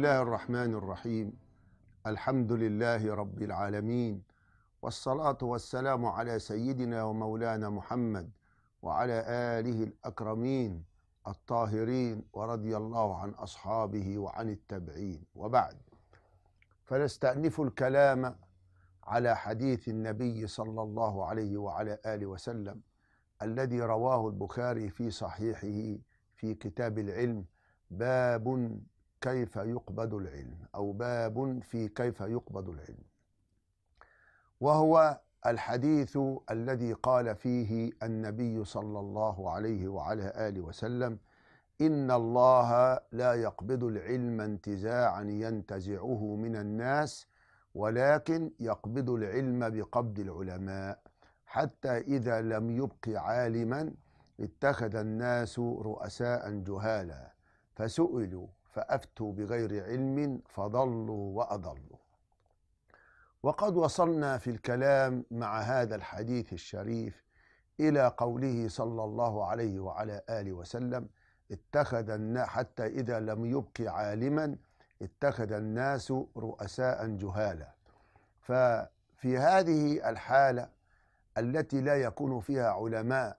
الله الرحمن الرحيم الحمد لله رب العالمين والصلاة والسلام على سيدنا ومولانا محمد وعلى آله الأكرمين الطاهرين ورضي الله عن أصحابه وعن التبعين وبعد فنستأنف الكلام على حديث النبي صلى الله عليه وعلى آله وسلم الذي رواه البخاري في صحيحه في كتاب العلم باب كيف يقبض العلم أو باب في كيف يقبض العلم وهو الحديث الذي قال فيه النبي صلى الله عليه وعلى آله وسلم إن الله لا يقبض العلم انتزاعا ينتزعه من الناس ولكن يقبض العلم بقبض العلماء حتى إذا لم يبق عالما اتخذ الناس رؤساء جهالا فسئلوا فأفتوا بغير علم فضلوا وأضلوا وقد وصلنا في الكلام مع هذا الحديث الشريف إلى قوله صلى الله عليه وعلى آله وسلم اتخذ الناس حتى إذا لم يبق عالما اتخذ الناس رؤساء جهالا ففي هذه الحالة التي لا يكون فيها علماء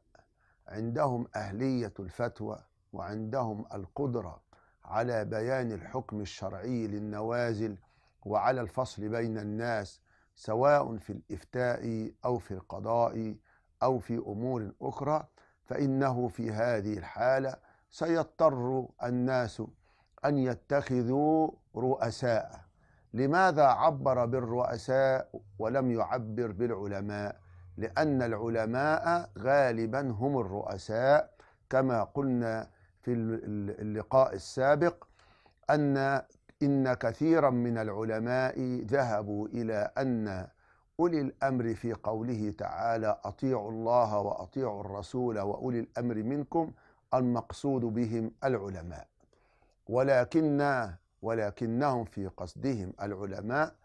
عندهم أهلية الفتوى وعندهم القدرة على بيان الحكم الشرعي للنوازل وعلى الفصل بين الناس سواء في الإفتاء أو في القضاء أو في أمور أخرى فإنه في هذه الحالة سيضطر الناس أن يتخذوا رؤساء لماذا عبر بالرؤساء ولم يعبر بالعلماء لأن العلماء غالبا هم الرؤساء كما قلنا في اللقاء السابق أن إن كثيرا من العلماء ذهبوا إلى أن أولي الأمر في قوله تعالى أطيعوا الله وأطيعوا الرسول وأولي الأمر منكم المقصود بهم العلماء ولكن ولكنهم في قصدهم العلماء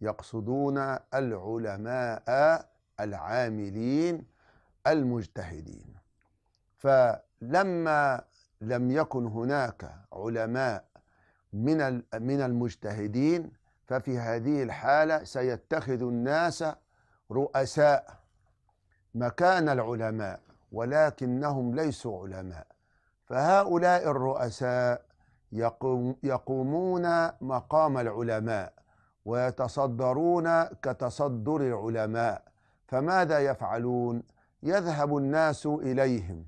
يقصدون العلماء العاملين المجتهدين فلما لم يكن هناك علماء من من المجتهدين ففي هذه الحالة سيتخذ الناس رؤساء مكان العلماء ولكنهم ليسوا علماء فهؤلاء الرؤساء يقوم يقومون مقام العلماء ويتصدرون كتصدر العلماء فماذا يفعلون يذهب الناس اليهم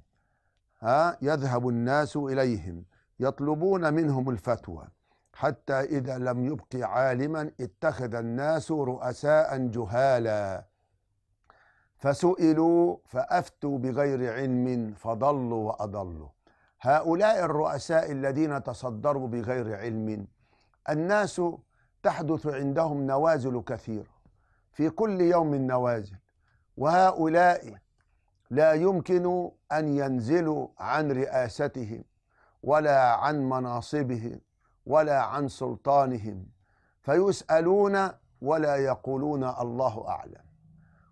ها يذهب الناس إليهم يطلبون منهم الفتوى حتى إذا لم يبق عالما اتخذ الناس رؤساء جهالا فسئلوا فأفتوا بغير علم فضلوا وأضلوا هؤلاء الرؤساء الذين تصدروا بغير علم الناس تحدث عندهم نوازل كثيرة في كل يوم نوازل وهؤلاء لا يمكن أن ينزلوا عن رئاستهم ولا عن مناصبهم ولا عن سلطانهم فيسألون ولا يقولون الله أعلم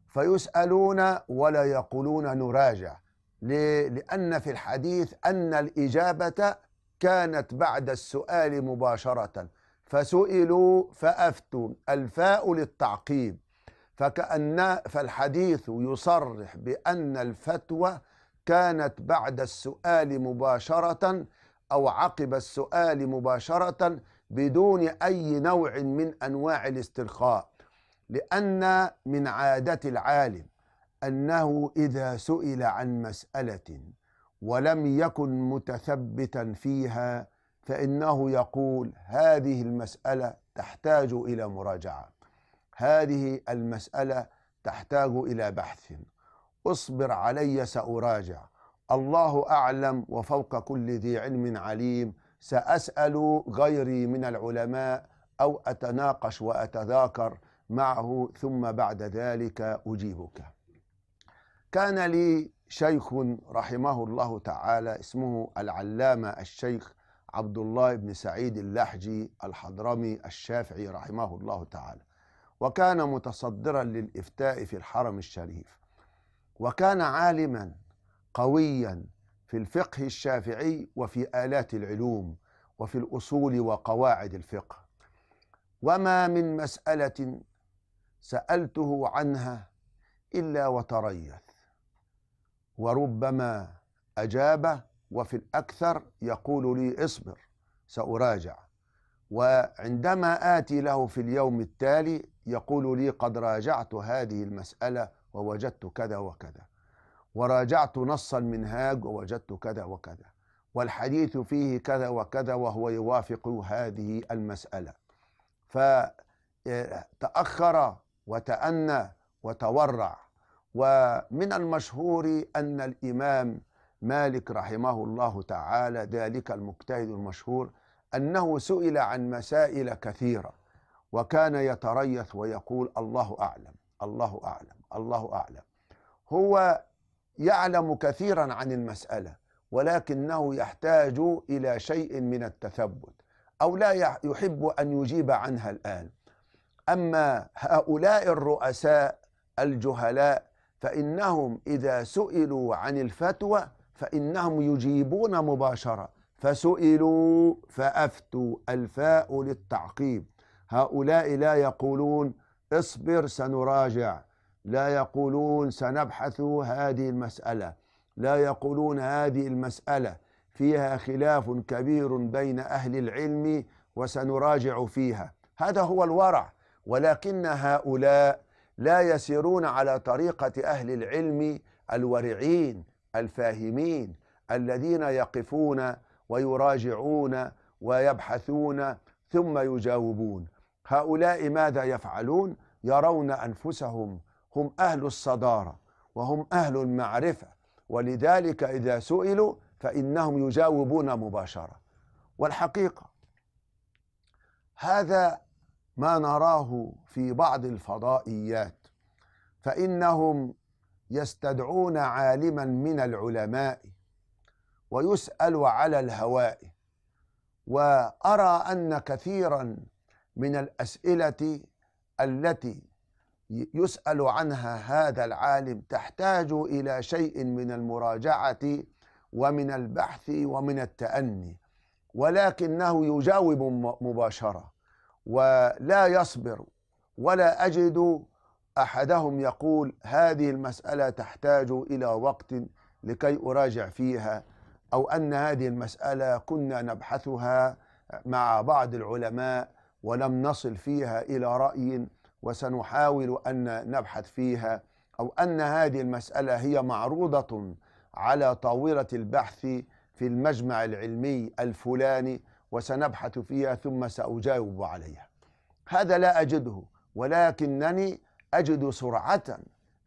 فيسألون ولا يقولون نراجع ليه؟ لأن في الحديث أن الإجابة كانت بعد السؤال مباشرة فسئلوا فأفتوا الفاء للتعقيب فكأن فالحديث يصرح بأن الفتوى كانت بعد السؤال مباشرة أو عقب السؤال مباشرة بدون أي نوع من أنواع الاسترخاء لأن من عادة العالم أنه إذا سئل عن مسألة ولم يكن متثبتا فيها فإنه يقول هذه المسألة تحتاج إلى مراجعة هذه المسألة تحتاج إلى بحث اصبر علي سأراجع الله أعلم وفوق كل ذي علم عليم سأسأل غيري من العلماء أو أتناقش وأتذاكر معه ثم بعد ذلك أجيبك كان لي شيخ رحمه الله تعالى اسمه العلامة الشيخ عبد الله بن سعيد اللحجي الحضرمي الشافعي رحمه الله تعالى وكان متصدرا للإفتاء في الحرم الشريف وكان عالما قويا في الفقه الشافعي وفي آلات العلوم وفي الأصول وقواعد الفقه وما من مسألة سألته عنها إلا وتريث وربما أجاب وفي الأكثر يقول لي اصبر سأراجع وعندما آتي له في اليوم التالي يقول لي قد راجعت هذه المسألة ووجدت كذا وكذا وراجعت نص المنهاج ووجدت كذا وكذا والحديث فيه كذا وكذا وهو يوافق هذه المسألة فتأخر آه، وتأنى وتورع ومن المشهور أن الإمام مالك رحمه الله تعالى ذلك المجتهد المشهور أنه سئل عن مسائل كثيرة وكان يتريث ويقول الله أعلم الله اعلم الله اعلم هو يعلم كثيرا عن المساله ولكنه يحتاج الى شيء من التثبت او لا يحب ان يجيب عنها الان اما هؤلاء الرؤساء الجهلاء فانهم اذا سئلوا عن الفتوى فانهم يجيبون مباشره فسئلوا فافتوا الفاء للتعقيب هؤلاء لا يقولون اصبر سنراجع لا يقولون سنبحث هذه المسألة لا يقولون هذه المسألة فيها خلاف كبير بين أهل العلم وسنراجع فيها هذا هو الورع ولكن هؤلاء لا يسيرون على طريقة أهل العلم الورعين الفاهمين الذين يقفون ويراجعون ويبحثون ثم يجاوبون هؤلاء ماذا يفعلون يرون أنفسهم هم أهل الصدارة وهم أهل المعرفة ولذلك إذا سئلوا فإنهم يجاوبون مباشرة والحقيقة هذا ما نراه في بعض الفضائيات فإنهم يستدعون عالما من العلماء ويسأل على الهواء وأرى أن كثيرا من الاسئله التي يسال عنها هذا العالم تحتاج الى شيء من المراجعه ومن البحث ومن التاني ولكنه يجاوب مباشره ولا يصبر ولا اجد احدهم يقول هذه المساله تحتاج الى وقت لكي اراجع فيها او ان هذه المساله كنا نبحثها مع بعض العلماء ولم نصل فيها إلى رأي وسنحاول أن نبحث فيها أو أن هذه المسألة هي معروضة على طاولة البحث في المجمع العلمي الفلاني وسنبحث فيها ثم سأجاوب عليها هذا لا أجده ولكنني أجد سرعة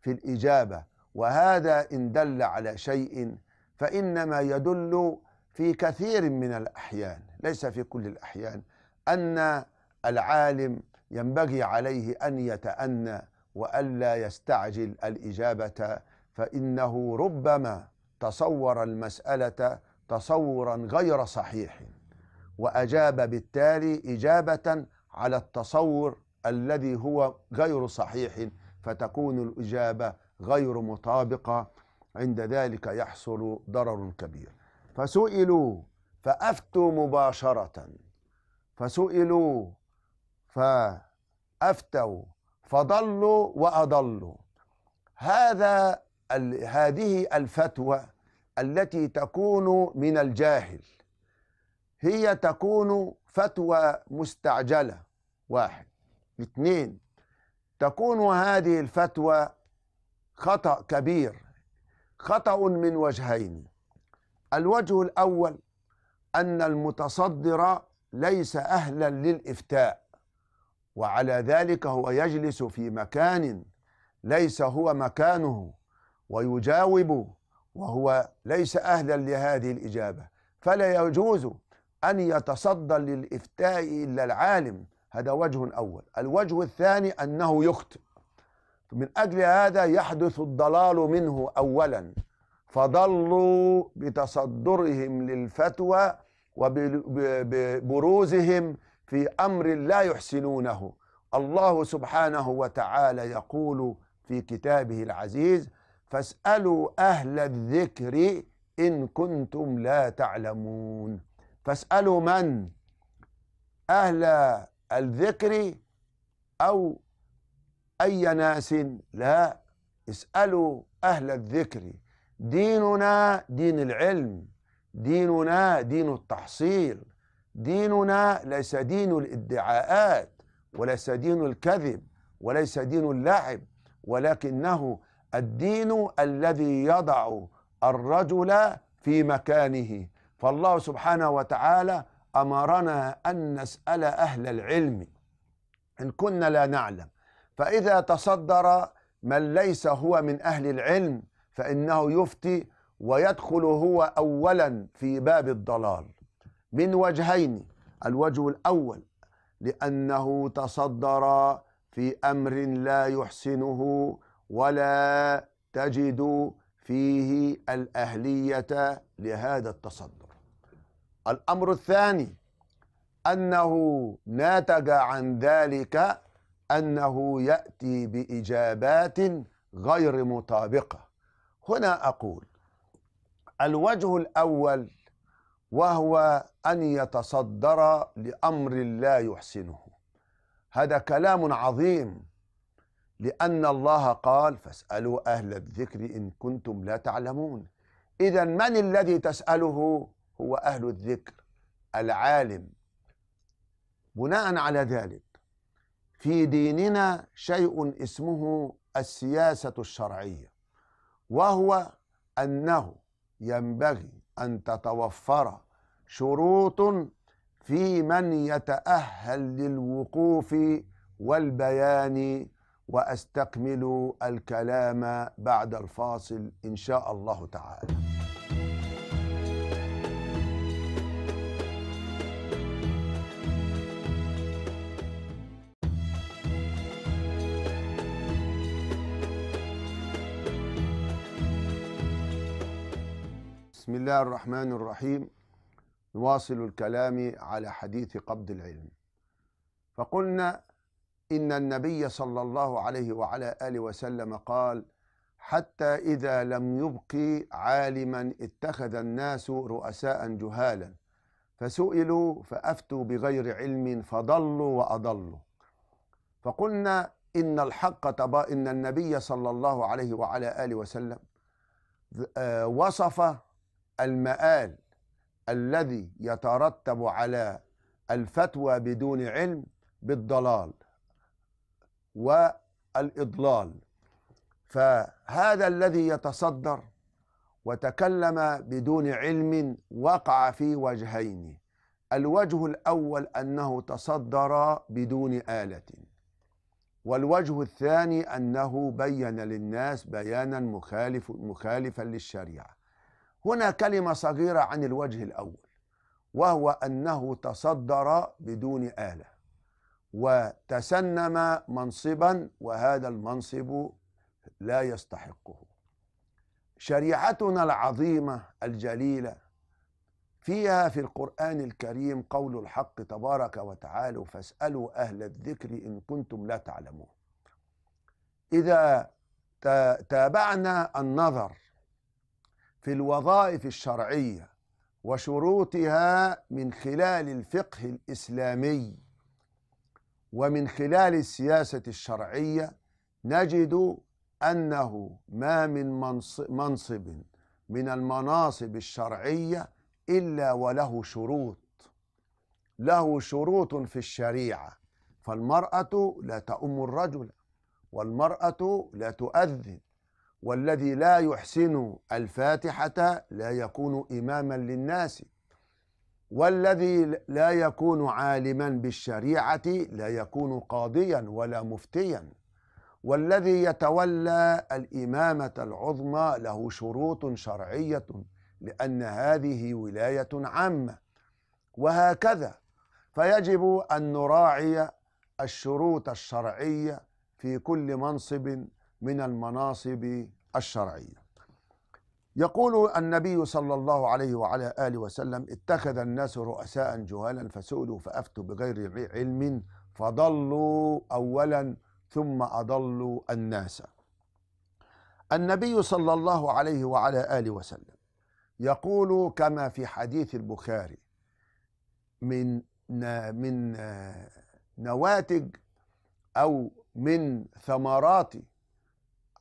في الإجابة وهذا إن دل على شيء فإنما يدل في كثير من الأحيان ليس في كل الأحيان أن العالم ينبغي عليه أن يتأنى وألا يستعجل الإجابة فإنه ربما تصور المسألة تصورا غير صحيح وأجاب بالتالي إجابة على التصور الذي هو غير صحيح فتكون الإجابة غير مطابقة عند ذلك يحصل ضرر كبير فسئلوا فأفتوا مباشرة فسئلوا فأفتوا فضلوا وأضلوا هذا هذه الفتوى التي تكون من الجاهل هي تكون فتوى مستعجلة واحد اثنين تكون هذه الفتوى خطأ كبير خطأ من وجهين الوجه الأول أن المتصدر ليس أهلا للإفتاء وعلى ذلك هو يجلس في مكان ليس هو مكانه ويجاوب وهو ليس اهلا لهذه الاجابه فلا يجوز ان يتصدى للافتاء الا العالم هذا وجه اول الوجه الثاني انه يخطئ من اجل هذا يحدث الضلال منه اولا فضلوا بتصدرهم للفتوى وبروزهم في امر لا يحسنونه الله سبحانه وتعالى يقول في كتابه العزيز فاسالوا اهل الذكر ان كنتم لا تعلمون فاسالوا من اهل الذكر او اي ناس لا اسالوا اهل الذكر ديننا دين العلم ديننا دين التحصيل ديننا ليس دين الادعاءات وليس دين الكذب وليس دين اللعب ولكنه الدين الذي يضع الرجل في مكانه فالله سبحانه وتعالى امرنا ان نسال اهل العلم ان كنا لا نعلم فاذا تصدر من ليس هو من اهل العلم فانه يفتي ويدخل هو اولا في باب الضلال من وجهين الوجه الأول لأنه تصدر في أمر لا يحسنه ولا تجد فيه الأهلية لهذا التصدر الأمر الثاني أنه ناتج عن ذلك أنه يأتي بإجابات غير مطابقة هنا أقول الوجه الأول وهو أن يتصدر لأمر لا يحسنه هذا كلام عظيم لأن الله قال فاسألوا أهل الذكر إن كنتم لا تعلمون إذا من الذي تسأله هو أهل الذكر العالم بناء على ذلك في ديننا شيء اسمه السياسة الشرعية وهو أنه ينبغي أن تتوفر شروط في من يتأهل للوقوف والبيان واستكمل الكلام بعد الفاصل ان شاء الله تعالى بسم الله الرحمن الرحيم نواصل الكلام على حديث قبض العلم فقلنا إن النبي صلى الله عليه وعلى آله وسلم قال حتى إذا لم يبق عالما اتخذ الناس رؤساء جهالا فسئلوا فأفتوا بغير علم فضلوا وأضلوا فقلنا إن الحق تبا إن النبي صلى الله عليه وعلى آله وسلم آه، وصف المآل الذي يترتب على الفتوى بدون علم بالضلال والإضلال فهذا الذي يتصدر وتكلم بدون علم وقع في وجهين الوجه الأول أنه تصدر بدون آلة والوجه الثاني أنه بين للناس بيانا مخالف مخالفا للشريعة هنا كلمة صغيرة عن الوجه الأول وهو أنه تصدر بدون آلة وتسنم منصبا وهذا المنصب لا يستحقه شريعتنا العظيمة الجليلة فيها في القرآن الكريم قول الحق تبارك وتعالى فاسألوا أهل الذكر إن كنتم لا تعلمون إذا تابعنا النظر في الوظائف الشرعية وشروطها من خلال الفقه الإسلامي ومن خلال السياسة الشرعية نجد أنه ما من منصب من المناصب الشرعية إلا وله شروط له شروط في الشريعة فالمرأة لا تؤم الرجل والمرأة لا تؤذن والذي لا يحسن الفاتحة لا يكون إماما للناس والذي لا يكون عالما بالشريعة لا يكون قاضيا ولا مفتيا والذي يتولى الإمامة العظمى له شروط شرعية لأن هذه ولاية عامة وهكذا فيجب أن نراعي الشروط الشرعية في كل منصب من المناصب الشرعيه يقول النبي صلى الله عليه وعلى آله وسلم اتخذ الناس رؤساء جهالا فسئلوا فأفتوا بغير علم فضلوا أولا ثم أضلوا الناس النبي صلى الله عليه وعلى آله وسلم يقول كما في حديث البخاري من من آه، نواتج أو من ثمرات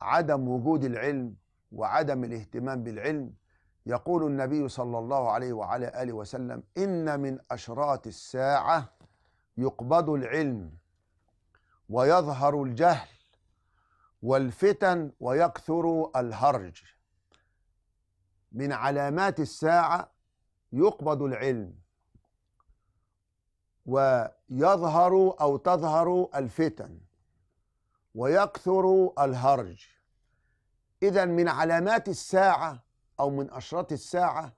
عدم وجود العلم وعدم الاهتمام بالعلم يقول النبي صلى الله عليه وعلى آله وسلم إن من أشراط الساعة يقبض العلم ويظهر الجهل والفتن ويكثر الهرج من علامات الساعة يقبض العلم ويظهر أو تظهر الفتن ويكثر الهرج إذا من علامات الساعة أو من أشراط الساعة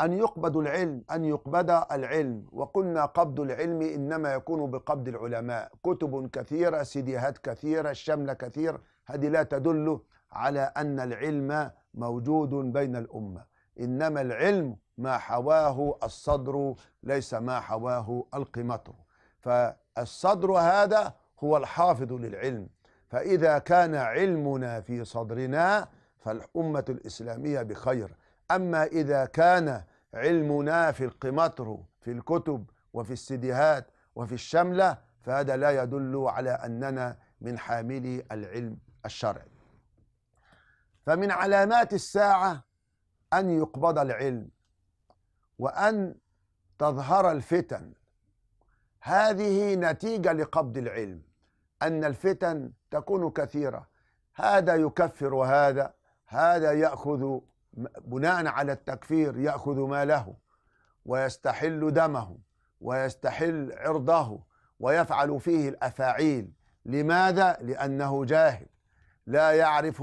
أن يقبض العلم أن يقبض العلم وقلنا قبض العلم إنما يكون بقبض العلماء كتب كثيرة سيديهات كثيرة الشمله كثير هذه لا تدل على أن العلم موجود بين الأمة إنما العلم ما حواه الصدر ليس ما حواه القمطر فالصدر هذا هو الحافظ للعلم فإذا كان علمنا في صدرنا فالأمة الإسلامية بخير أما إذا كان علمنا في القمطر في الكتب وفي السديهات وفي الشملة فهذا لا يدل على أننا من حاملي العلم الشرعي فمن علامات الساعة أن يقبض العلم وأن تظهر الفتن هذه نتيجة لقبض العلم أن الفتن تكون كثيرة هذا يكفر وهذا هذا يأخذ بناء على التكفير يأخذ ماله ويستحل دمه ويستحل عرضه ويفعل فيه الأفاعيل لماذا؟ لأنه جاهل لا يعرف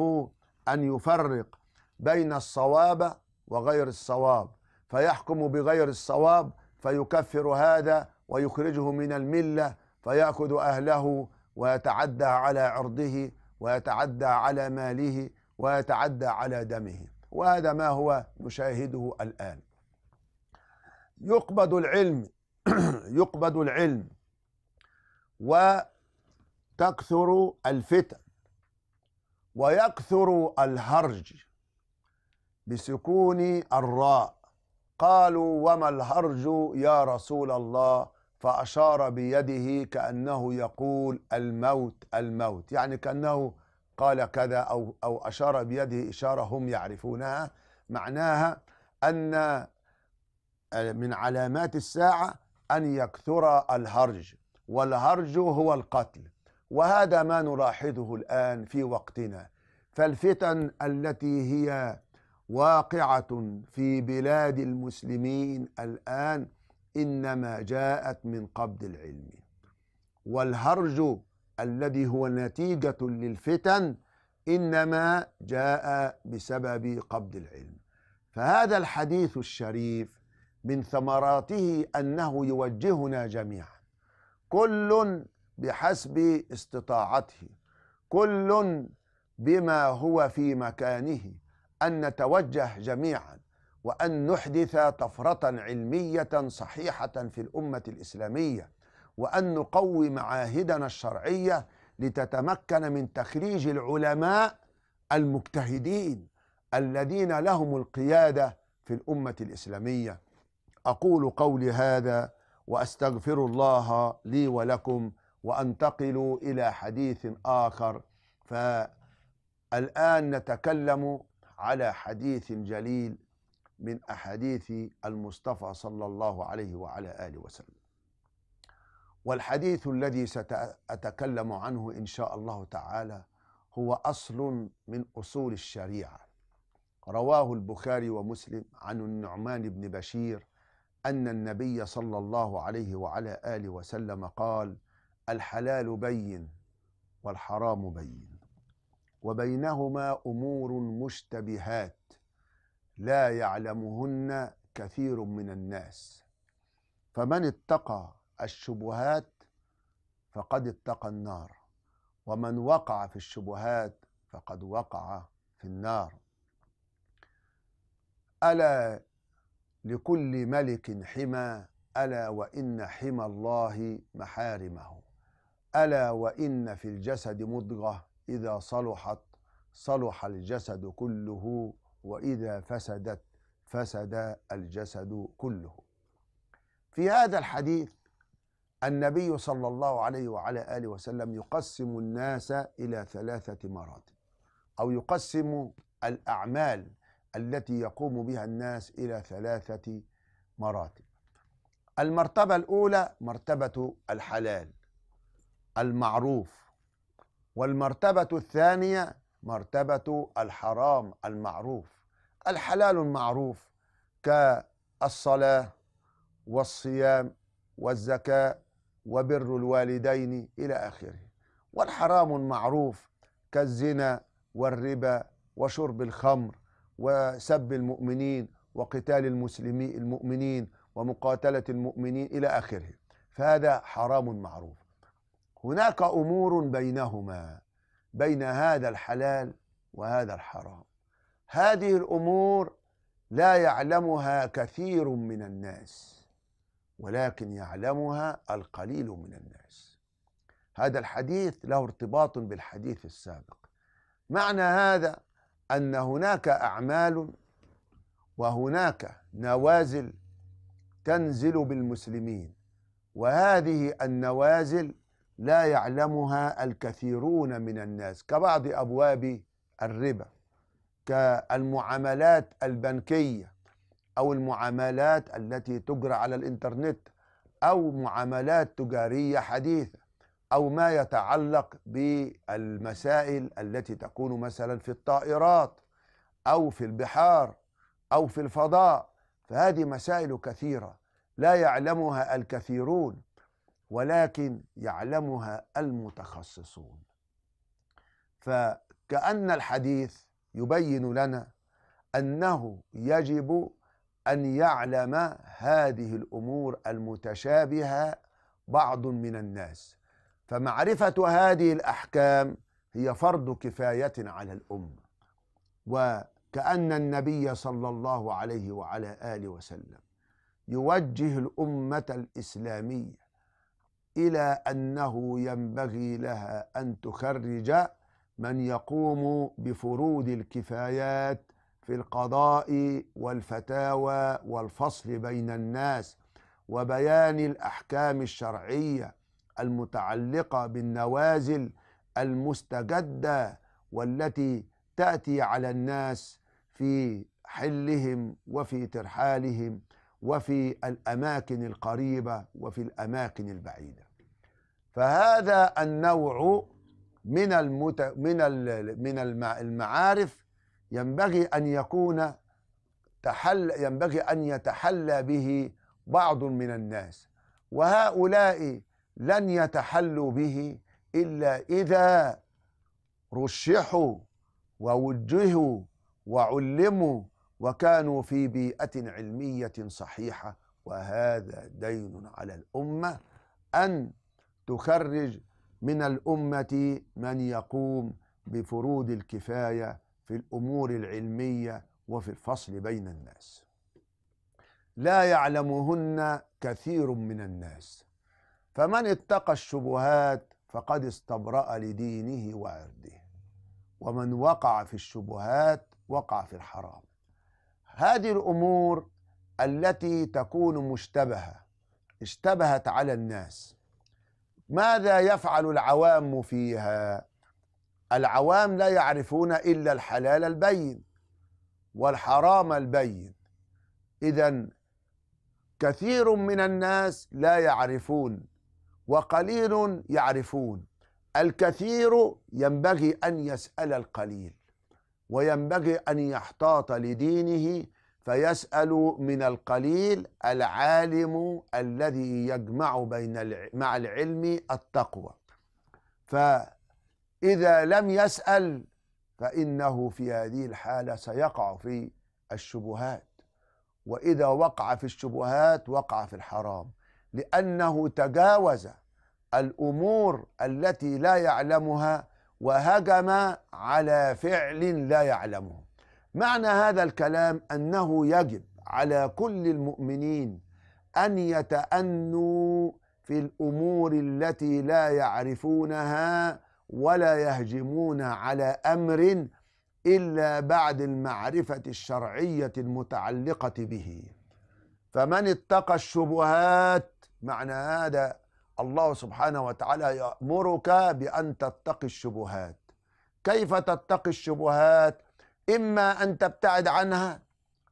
أن يفرق بين الصواب وغير الصواب فيحكم بغير الصواب فيكفر هذا ويخرجه من المله فياخذ اهله ويتعدى على عرضه ويتعدى على ماله ويتعدى على دمه وهذا ما هو نشاهده الآن يقبض العلم يقبض العلم وتكثر الفتن ويكثر الهرج بسكون الراء قالوا وما الهرج يا رسول الله فأشار بيده كأنه يقول الموت الموت يعني كأنه قال كذا أو, أو أشار بيده إشارة هم يعرفونها معناها أن آه، من علامات الساعة أن يكثر الهرج والهرج هو القتل وهذا ما نلاحظه الآن في وقتنا فالفتن التي هي واقعة في بلاد المسلمين الآن إنما جاءت من قبض العلم والهرج الذي هو نتيجة للفتن إنما جاء بسبب قبض العلم فهذا الحديث الشريف من ثمراته أنه يوجهنا جميعا كل بحسب استطاعته كل بما هو في مكانه أن نتوجه جميعا وأن نحدث طفرة علمية صحيحة في الأمة الإسلامية وأن نقوي معاهدنا الشرعية لتتمكن من تخريج العلماء المجتهدين الذين لهم القيادة في الأمة الإسلامية أقول قولي هذا وأستغفر الله لي ولكم وأنتقل إلى حديث آخر فالآن نتكلم على حديث جليل من أحاديث المصطفى صلى الله عليه وعلى آله وسلم والحديث الذي سأتكلم عنه إن شاء الله تعالى هو أصل من أصول الشريعة رواه البخاري ومسلم عن النعمان بن بشير أن النبي صلى الله عليه وعلى آله وسلم قال الحلال بين والحرام بين وبينهما أمور مشتبهات لا يعلمهن كثير من الناس فمن اتقى الشبهات فقد اتقى النار ومن وقع في الشبهات فقد وقع في النار الا لكل ملك حمى الا وان حمى الله محارمه الا وان في الجسد مضغه اذا صلحت صلح الجسد كله وإذا فسدت فسد الجسد كله في هذا الحديث النبي صلى الله عليه وعلى آله وسلم يقسم الناس إلى ثلاثة مراتب أو يقسم الأعمال التي يقوم بها الناس إلى ثلاثة مراتب المرتبة الأولى مرتبة الحلال المعروف والمرتبة الثانية مرتبة الحرام المعروف الحلال المعروف كالصلاة والصيام والزكاة وبر الوالدين إلى آخره والحرام المعروف كالزنا والربا وشرب الخمر وسب المؤمنين وقتال المسلمين المؤمنين ومقاتلة المؤمنين إلى آخره فهذا حرام معروف هناك أمور بينهما بين هذا الحلال وهذا الحرام هذه الامور لا يعلمها كثير من الناس ولكن يعلمها القليل من الناس هذا الحديث له ارتباط بالحديث السابق معنى هذا ان هناك اعمال وهناك نوازل تنزل بالمسلمين وهذه النوازل لا يعلمها الكثيرون من الناس كبعض ابواب الربا كالمعاملات البنكية أو المعاملات التي تجرى على الإنترنت أو معاملات تجارية حديثة أو ما يتعلق بالمسائل التي تكون مثلا في الطائرات أو في البحار أو في الفضاء فهذه مسائل كثيرة لا يعلمها الكثيرون ولكن يعلمها المتخصصون فكأن الحديث يبين لنا أنه يجب أن يعلم هذه الأمور المتشابهة بعض من الناس فمعرفة هذه الأحكام هي فرض كفاية على الأمة وكأن النبي صلى الله عليه وعلى آله وسلم يوجه الأمة الإسلامية إلى أنه ينبغي لها أن تخرج من يقوم بفروض الكفايات في القضاء والفتاوى والفصل بين الناس وبيان الاحكام الشرعيه المتعلقه بالنوازل المستجده والتي تاتي على الناس في حلهم وفي ترحالهم وفي الاماكن القريبه وفي الاماكن البعيده فهذا النوع من المت... من من المعارف ينبغي ان يكون تحل ينبغي ان يتحلى به بعض من الناس وهؤلاء لن يتحلوا به الا اذا رشحوا ووجهوا وعلموا وكانوا في بيئه علميه صحيحه وهذا دين على الامه ان تخرج من الأمة من يقوم بفروض الكفاية في الأمور العلمية وفي الفصل بين الناس لا يعلمهن كثير من الناس فمن اتقى الشبهات فقد استبرأ لدينه وعرضه ومن وقع في الشبهات وقع في الحرام هذه الأمور التي تكون مشتبهة اشتبهت على الناس ماذا يفعل العوام فيها العوام لا يعرفون الا الحلال البين والحرام البين اذا كثير من الناس لا يعرفون وقليل يعرفون الكثير ينبغي ان يسال القليل وينبغي ان يحتاط لدينه فيسأل من القليل العالم الذي يجمع بين مع العلم التقوى فإذا لم يسأل فإنه في هذه الحالة سيقع في الشبهات وإذا وقع في الشبهات وقع في الحرام لأنه تجاوز الأمور التي لا يعلمها وهجم على فعل لا يعلمه معنى هذا الكلام انه يجب على كل المؤمنين ان يتانوا في الامور التي لا يعرفونها ولا يهجمون على امر الا بعد المعرفه الشرعيه المتعلقه به فمن اتقى الشبهات معنى هذا الله سبحانه وتعالى يامرك بان تتقي الشبهات كيف تتقي الشبهات إما أن تبتعد عنها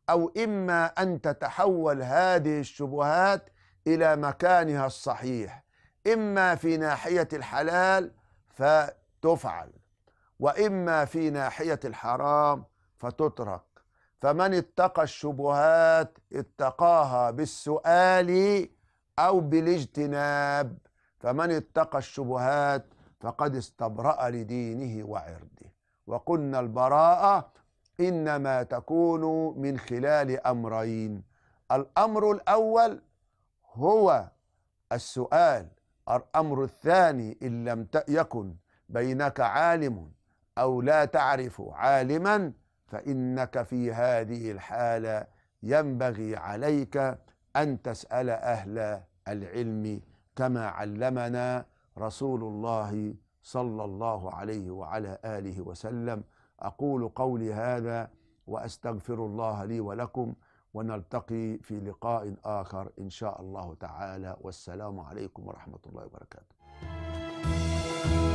أو إما أن تتحول هذه الشبهات إلى مكانها الصحيح إما في ناحية الحلال فتفعل وإما في ناحية الحرام فتترك فمن اتقى الشبهات اتقاها بالسؤال أو بالاجتناب فمن اتقى الشبهات فقد استبرأ لدينه وعرضه وقلنا البراءة إنما تكون من خلال أمرين الأمر الأول هو السؤال الأمر الثاني إن لم يكن بينك عالم أو لا تعرف عالما فإنك في هذه الحالة ينبغي عليك أن تسأل أهل العلم كما علمنا رسول الله صلى الله عليه وعلى آله وسلم اقول قولي هذا واستغفر الله لي ولكم ونلتقي في لقاء اخر ان شاء الله تعالى والسلام عليكم ورحمه الله وبركاته.